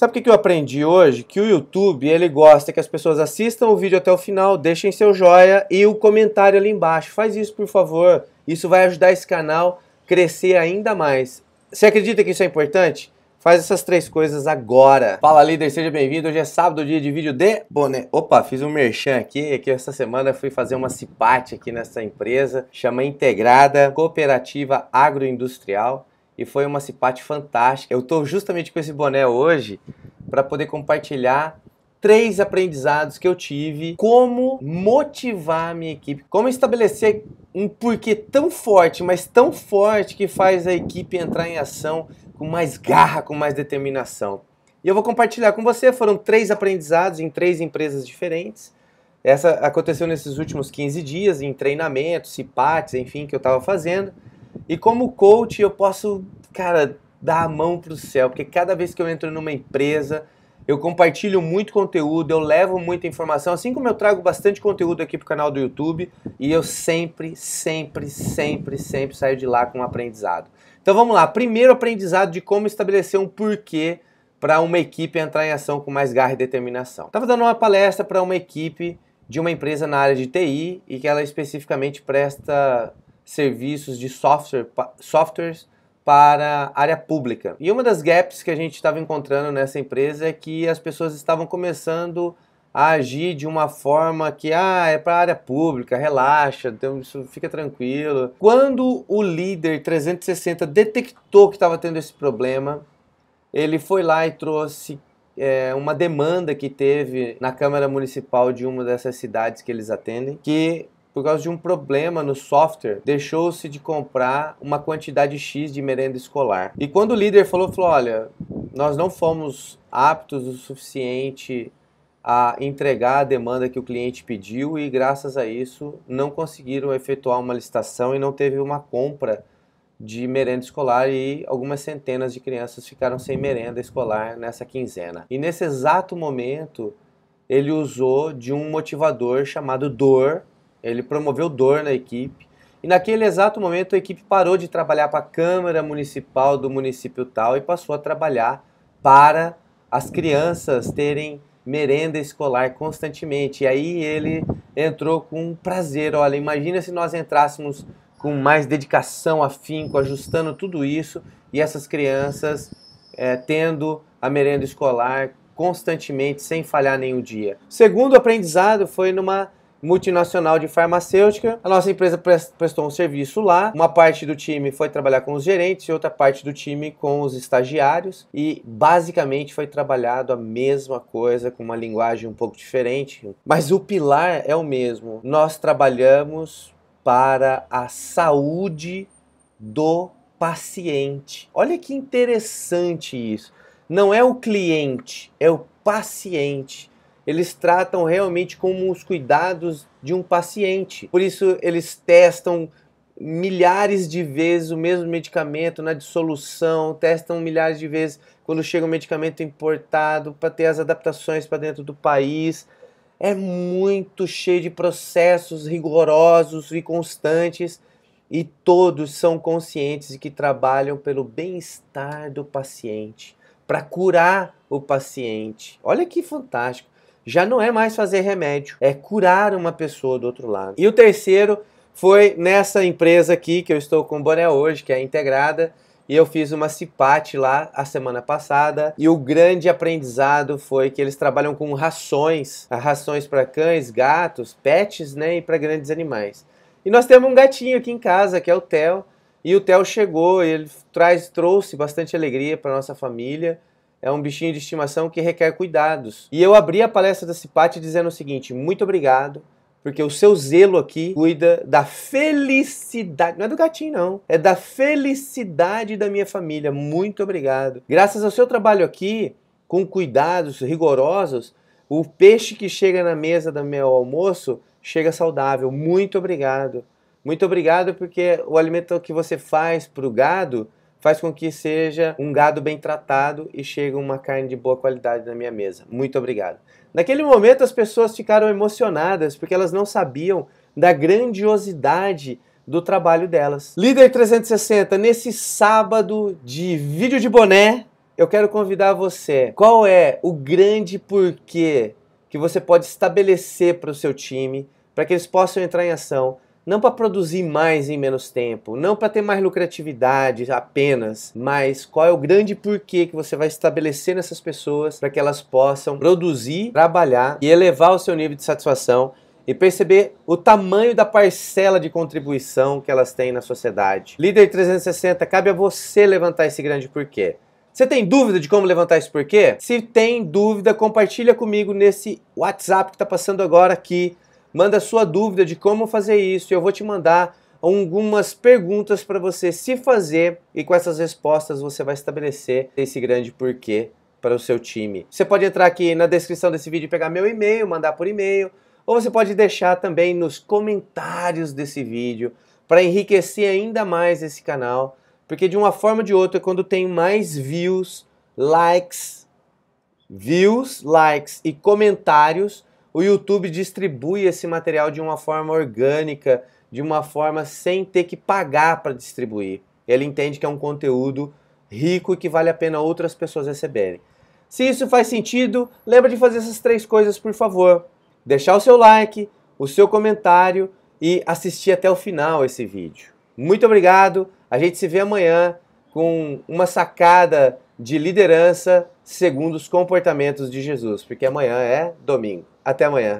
Sabe o que eu aprendi hoje? Que o YouTube ele gosta que as pessoas assistam o vídeo até o final, deixem seu joia e o comentário ali embaixo. Faz isso, por favor. Isso vai ajudar esse canal a crescer ainda mais. Você acredita que isso é importante? Faz essas três coisas agora. Fala líder, seja bem-vindo. Hoje é sábado, dia de vídeo de boné. Opa, fiz um merchan aqui, que essa semana fui fazer uma cipate aqui nessa empresa, chama Integrada Cooperativa Agroindustrial e foi uma cipate fantástica. Eu estou justamente com esse boné hoje para poder compartilhar três aprendizados que eu tive, como motivar a minha equipe, como estabelecer um porquê tão forte, mas tão forte que faz a equipe entrar em ação com mais garra, com mais determinação. E eu vou compartilhar com você, foram três aprendizados em três empresas diferentes. Essa aconteceu nesses últimos 15 dias, em treinamentos, cipates, enfim, que eu estava fazendo. E como coach, eu posso, cara, dar a mão pro céu, porque cada vez que eu entro numa empresa, eu compartilho muito conteúdo, eu levo muita informação, assim como eu trago bastante conteúdo aqui pro canal do YouTube, e eu sempre, sempre, sempre, sempre saio de lá com um aprendizado. Então vamos lá, primeiro aprendizado de como estabelecer um porquê para uma equipe entrar em ação com mais garra e determinação. Estava dando uma palestra para uma equipe de uma empresa na área de TI e que ela especificamente presta serviços de software, softwares para área pública. E uma das gaps que a gente estava encontrando nessa empresa é que as pessoas estavam começando a agir de uma forma que ah, é para a área pública, relaxa, então isso fica tranquilo. Quando o líder 360 detectou que estava tendo esse problema, ele foi lá e trouxe é, uma demanda que teve na Câmara Municipal de uma dessas cidades que eles atendem, que por causa de um problema no software, deixou-se de comprar uma quantidade X de merenda escolar. E quando o líder falou, falou, olha, nós não fomos aptos o suficiente a entregar a demanda que o cliente pediu e graças a isso não conseguiram efetuar uma licitação e não teve uma compra de merenda escolar e algumas centenas de crianças ficaram sem merenda escolar nessa quinzena. E nesse exato momento, ele usou de um motivador chamado dor ele promoveu dor na equipe. E naquele exato momento a equipe parou de trabalhar para a Câmara Municipal do município tal e passou a trabalhar para as crianças terem merenda escolar constantemente. E aí ele entrou com prazer. Olha, imagina se nós entrássemos com mais dedicação, afinco, ajustando tudo isso e essas crianças é, tendo a merenda escolar constantemente, sem falhar nenhum dia. Segundo aprendizado foi numa multinacional de farmacêutica. A nossa empresa prestou um serviço lá. Uma parte do time foi trabalhar com os gerentes e outra parte do time com os estagiários. E basicamente foi trabalhado a mesma coisa com uma linguagem um pouco diferente, mas o pilar é o mesmo. Nós trabalhamos para a saúde do paciente. Olha que interessante isso. Não é o cliente, é o paciente eles tratam realmente como os cuidados de um paciente. Por isso, eles testam milhares de vezes o mesmo medicamento na dissolução, testam milhares de vezes quando chega um medicamento importado para ter as adaptações para dentro do país. É muito cheio de processos rigorosos e constantes e todos são conscientes de que trabalham pelo bem-estar do paciente, para curar o paciente. Olha que fantástico já não é mais fazer remédio, é curar uma pessoa do outro lado. E o terceiro foi nessa empresa aqui que eu estou com o boné hoje, que é a Integrada, e eu fiz uma CIPAT lá a semana passada. E o grande aprendizado foi que eles trabalham com rações, rações para cães, gatos, pets, né, e para grandes animais. E nós temos um gatinho aqui em casa, que é o Theo, e o Theo chegou, ele traz trouxe bastante alegria para nossa família é um bichinho de estimação que requer cuidados. E eu abri a palestra da Cipate dizendo o seguinte: muito obrigado, porque o seu zelo aqui cuida da felicidade. Não é do gatinho, não. É da felicidade da minha família. Muito obrigado. Graças ao seu trabalho aqui, com cuidados rigorosos, o peixe que chega na mesa do meu almoço chega saudável. Muito obrigado. Muito obrigado, porque o alimento que você faz para o gado faz com que seja um gado bem tratado e chegue uma carne de boa qualidade na minha mesa. Muito obrigado. Naquele momento as pessoas ficaram emocionadas porque elas não sabiam da grandiosidade do trabalho delas. Líder 360, nesse sábado de vídeo de boné, eu quero convidar você. Qual é o grande porquê que você pode estabelecer para o seu time para que eles possam entrar em ação? não para produzir mais em menos tempo, não para ter mais lucratividade apenas, mas qual é o grande porquê que você vai estabelecer nessas pessoas para que elas possam produzir, trabalhar e elevar o seu nível de satisfação e perceber o tamanho da parcela de contribuição que elas têm na sociedade. Líder 360, cabe a você levantar esse grande porquê. Você tem dúvida de como levantar esse porquê? Se tem dúvida, compartilha comigo nesse WhatsApp que está passando agora aqui. Manda sua dúvida de como fazer isso e eu vou te mandar algumas perguntas para você se fazer e com essas respostas você vai estabelecer esse grande porquê para o seu time. Você pode entrar aqui na descrição desse vídeo e pegar meu e-mail, mandar por e-mail, ou você pode deixar também nos comentários desse vídeo para enriquecer ainda mais esse canal, porque de uma forma ou de outra, quando tem mais views, likes, views, likes e comentários, o YouTube distribui esse material de uma forma orgânica, de uma forma sem ter que pagar para distribuir. Ele entende que é um conteúdo rico e que vale a pena outras pessoas receberem. Se isso faz sentido, lembra de fazer essas três coisas, por favor. Deixar o seu like, o seu comentário e assistir até o final esse vídeo. Muito obrigado. A gente se vê amanhã com uma sacada de liderança segundo os comportamentos de Jesus, porque amanhã é domingo. Até amanhã.